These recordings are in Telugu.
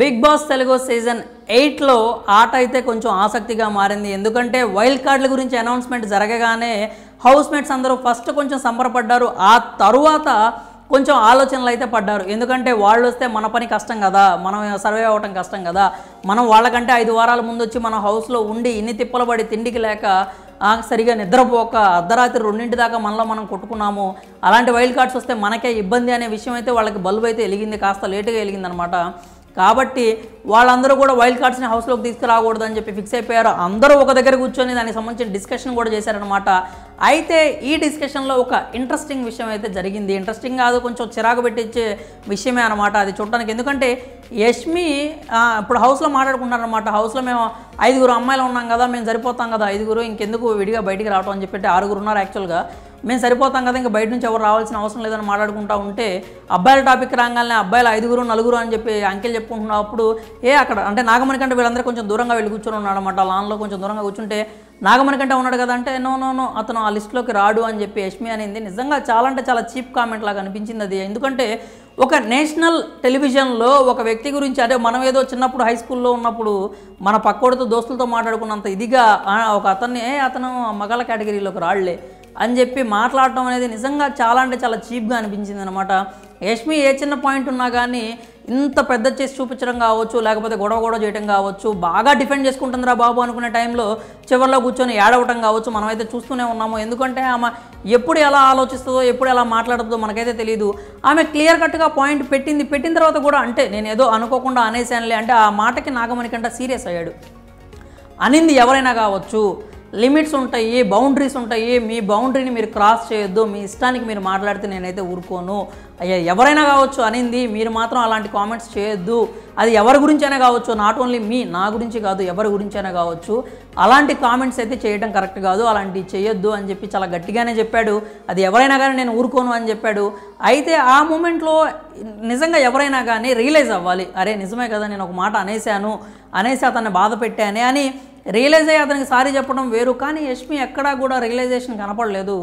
బిగ్ బాస్ తెలుగు సీజన్ ఎయిట్లో ఆట అయితే కొంచెం ఆసక్తిగా మారింది ఎందుకంటే వైల్డ్ కార్డుల గురించి అనౌన్స్మెంట్ జరగగానే హౌస్మేట్స్ అందరూ ఫస్ట్ కొంచెం సంబరపడ్డారు ఆ తరువాత కొంచెం ఆలోచనలు అయితే పడ్డారు ఎందుకంటే వాళ్ళు వస్తే మన పని కష్టం కదా మనం సర్వే అవ్వటం కష్టం కదా మనం వాళ్ళకంటే ఐదు వారాల ముందు వచ్చి మన హౌస్లో ఉండి ఇన్ని తిప్పలు పడి తిండికి లేక సరిగా నిద్రపోక అర్ధరాత్రి రెండింటి దాకా మనలో మనం కొట్టుకున్నాము అలాంటి వైల్డ్ కార్డ్స్ వస్తే మనకే ఇబ్బంది అనే విషయం అయితే వాళ్ళకి బల్బు అయితే వెలిగింది కాస్త లేటుగా వెలిగిందనమాట కాబట్టి వాళ్ళందరూ కూడా వైల్డ్ కార్డ్స్ని హౌస్లోకి తీసుకురాకూడదని చెప్పి ఫిక్స్ అయిపోయారు అందరూ ఒక దగ్గర కూర్చొని దానికి సంబంధించిన డిస్కషన్ కూడా చేశారనమాట అయితే ఈ డిస్కషన్లో ఒక ఇంట్రెస్టింగ్ విషయం అయితే జరిగింది ఇంట్రెస్టింగ్ కాదు కొంచెం చిరాకు పెట్టించే విషయమే అనమాట అది చూడటానికి ఎందుకంటే యష్మి ఇప్పుడు హౌస్లో మాట్లాడుకున్నారనమాట హౌస్లో మేము ఐదుగురు అమ్మాయిలు ఉన్నాం కదా మేము సరిపోతాం కదా ఐదుగురు ఇంకెందుకు విడిగా బయటికి రావటం అని చెప్పి ఆరుగురు ఉన్నారు యాక్చువల్గా మేము సరిపోతాం కదా ఇంకా బయట నుంచి ఎవరు రావాల్సిన అవసరం లేదని మాట్లాడుకుంటూ ఉంటే అబ్బాయిల టాపిక్ రాగానే అబ్బాయిలు ఐదుగురు నలుగురు అని చెప్పి అంకెలు చెప్పుకుంటున్నప్పుడు ఏ అక్కడ అంటే నాగమణి కంటే వీళ్ళందరూ కొంచెం దూరంగా వెళ్ళి కూర్చొని ఉన్నాడు అనమాట లాన్లో కొంచెం దూరంగా కూర్చుంటే నాగమణి కంటే ఉన్నాడు కదా అంటే నో నో నో అతను ఆ లిస్టులోకి రాడు అని చెప్పి యష్మి అనేది నిజంగా చాలా అంటే చాలా చీప్ కామెంట్ లాగా అనిపించింది అది ఎందుకంటే ఒక నేషనల్ టెలివిజన్లో ఒక వ్యక్తి గురించి అదే మనం ఏదో చిన్నప్పుడు హై స్కూల్లో ఉన్నప్పుడు మన పక్కోడితో దోస్తులతో మాట్లాడుకున్నంత ఇదిగా ఒక అతన్ని అతను మగాళ్ళ కేటగిరీలోకి రాళ్లే అని చెప్పి మాట్లాడటం అనేది నిజంగా చాలా అంటే చాలా చీప్గా అనిపించింది అనమాట యష్మి ఏ చిన్న పాయింట్ ఉన్నా కానీ ఇంత పెద్ద చేసి చూపించడం కావచ్చు లేకపోతే గొడవ గొడవ చేయడం కావచ్చు బాగా డిఫెండ్ చేసుకుంటుందిరా బాబు అనుకునే టైంలో చివరిలో కూర్చొని ఏడవటం కావచ్చు మనమైతే చూస్తూనే ఉన్నాము ఎందుకంటే ఆమె ఎప్పుడు ఎలా ఆలోచిస్తుందో ఎప్పుడు ఎలా మాట్లాడుతుందో మనకైతే తెలియదు ఆమె క్లియర్ కట్గా పాయింట్ పెట్టింది పెట్టిన తర్వాత కూడా అంటే నేను ఏదో అనుకోకుండా అనేసానులే అంటే ఆ మాటకి నాగమణి కంటే సీరియస్ అయ్యాడు అనింది ఎవరైనా కావచ్చు లిమిట్స్ ఉంటాయి బౌండరీస్ ఉంటాయి మీ బౌండరీని మీరు క్రాస్ చేయొద్దు మీ ఇష్టానికి మీరు మాట్లాడితే నేనైతే ఊరుకోను అయ్యా ఎవరైనా కావచ్చు అనింది మీరు మాత్రం అలాంటి కామెంట్స్ చేయొద్దు అది ఎవరి గురించైనా కావచ్చు నాట్ ఓన్లీ మీ నా గురించి కాదు ఎవరి గురించైనా కావచ్చు అలాంటి కామెంట్స్ అయితే చేయడం కరెక్ట్ కాదు అలాంటివి చేయొద్దు అని చెప్పి చాలా గట్టిగానే చెప్పాడు అది ఎవరైనా కానీ నేను ఊరుకోను అని చెప్పాడు అయితే ఆ మూమెంట్లో నిజంగా ఎవరైనా కానీ రియలైజ్ అవ్వాలి అరే నిజమే కదా నేను ఒక మాట అనేశాను అనేసి అతన్ని బాధ పెట్టానే అని రియలైజ్ అయ్యి అతనికి సారీ చెప్పడం వేరు కానీ యష్మి ఎక్కడా కూడా రియలైజేషన్ కనపడలేదు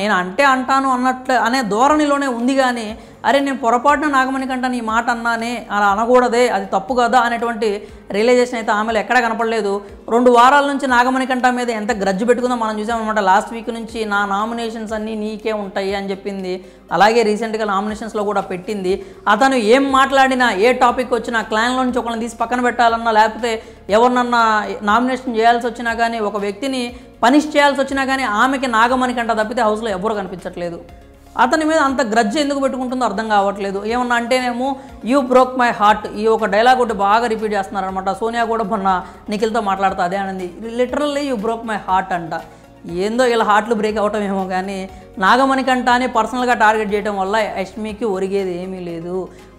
నేను అంటే అంటాను అన్నట్లు అనే ధోరణిలోనే ఉంది కానీ అరే నేను పొరపాటున నాగమణి కంట నీ మాట అన్నానే అలా అనకూడదే అది తప్పు కదా అనేటువంటి రియలైజేషన్ అయితే ఆమెలో ఎక్కడ కనపడలేదు రెండు వారాల నుంచి నాగమణి కంట మీద ఎంత గ్రజ్జు పెట్టుకుందో మనం చూసామన్నమాట లాస్ట్ వీక్ నుంచి నా నామినేషన్స్ అన్నీ నీకే ఉంటాయి అని చెప్పింది అలాగే రీసెంట్గా నామినేషన్స్లో కూడా పెట్టింది అతను ఏం మాట్లాడినా ఏ టాపిక్ వచ్చినా క్లాన్లో నుంచి ఒకరిని తీసి పక్కన పెట్టాలన్నా లేకపోతే ఎవరినన్నా నామినేషన్ చేయాల్సి వచ్చినా కానీ ఒక వ్యక్తిని పనిష్ చేయాల్సి వచ్చినా కానీ ఆమెకి నాగమణి కంట తప్పితే హౌస్లో ఎవరు కనిపించట్లేదు అతని మీద అంత గ్రజ్జ ఎందుకు పెట్టుకుంటుందో అర్థం కావట్లేదు ఏమన్నా అంటేనేమో యూ బ్రోక్ మై హార్ట్ ఈ ఒక డైలాగ్ ఒకటి బాగా రిపీట్ చేస్తున్నారనమాట సోనియా కూడా మొన్న నిఖిల్తో మాట్లాడుతూ అదే అనింది literally you broke my heart అంట ఏందో ఇలా హార్ట్లు బ్రేక్ అవటం ఏమో కానీ నాగమణి కంటానే పర్సనల్గా టార్గెట్ చేయడం వల్ల యష్మికి ఒరిగేది ఏమీ లేదు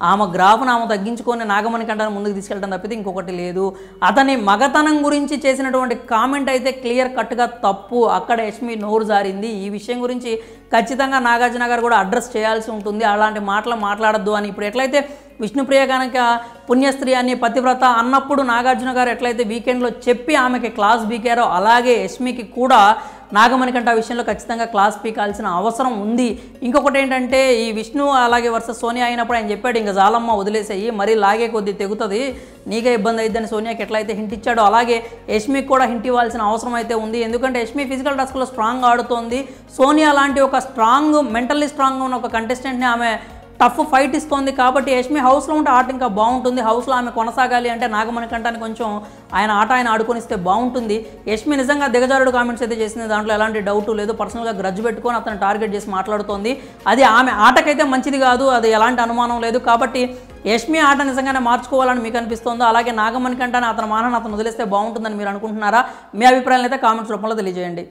ఆమె గ్రాఫ్ను ఆమె తగ్గించుకొని నాగమణి కంటాన్ని ముందుకు తీసుకెళ్ళడం తప్పితే ఇంకొకటి లేదు అతని మగతనం గురించి చేసినటువంటి కామెంట్ అయితే క్లియర్ కట్గా తప్పు అక్కడ యష్మి నోరు జారింది ఈ విషయం గురించి ఖచ్చితంగా నాగార్జున గారు కూడా అడ్రస్ చేయాల్సి ఉంటుంది అలాంటి మాటలు మాట్లాడద్దు అని ఇప్పుడు ఎట్లయితే విష్ణుప్రియ కనుక పుణ్యస్త్రీ అని పతివ్రత అన్నప్పుడు నాగార్జున గారు ఎట్లయితే వీకెండ్లో చెప్పి ఆమెకి క్లాస్ బీకారో అలాగే యష్మికి కూడా నాగమణికంట విషయంలో ఖచ్చితంగా క్లాస్ పీకాల్సిన అవసరం ఉంది ఇంకొకటి ఏంటంటే ఈ విష్ణు అలాగే వరుస సోనియా అయినప్పుడు ఆయన చెప్పాడు ఇంకా జాలమ్మ వదిలేసేయి మరీ లాగే కొద్ది తెగుతుంది నీకే ఇబ్బంది అయిద్దని సోనియాకి ఎట్లయితే హింట్ ఇచ్చాడో అలాగే యష్మికి కూడా హింట్ ఇవ్వాల్సిన అవసరం అయితే ఉంది ఎందుకంటే యష్మి ఫిజికల్ టాస్క్లో స్ట్రాంగ్ ఆడుతోంది సోనియా లాంటి ఒక స్ట్రాంగ్ మెంటల్లీ స్ట్రాంగ్ ఉన్న ఒక కంటెస్టెంట్ని ఆమె టఫ్ ఫైట్ ఇస్తోంది కాబట్టి యష్మి హౌస్లో ఉంటే ఆట ఇంకా బాగుంటుంది హౌస్లో ఆమె కొనసాగాలి అంటే నాగమణి కంటాన్ని కొంచెం ఆయన ఆట ఆయన ఆడుకొనిస్తే బాగుంటుంది యష్మి నిజంగా దిగజారుడు కామెంట్స్ అయితే చేసింది దాంట్లో ఎలాంటి డౌట్ లేదు పర్సనల్గా గ్రజ్ పెట్టుకొని అతను టార్గెట్ చేసి మాట్లాడుతోంది అది ఆమె ఆటకైతే మంచిది కాదు అది ఎలాంటి అనుమానం లేదు కాబట్టి యష్మి ఆట నిజంగానే మార్చుకోవాలని మీకు అనిపిస్తుందో అలాగే నాగమణి కంటే అతని మానని అతను వదిలేస్తే బాగుంటుందని మీరు అనుకుంటున్నారా మీ అభిప్రాయాలను అయితే కామెంట్స్ రూపంలో తెలియజేయండి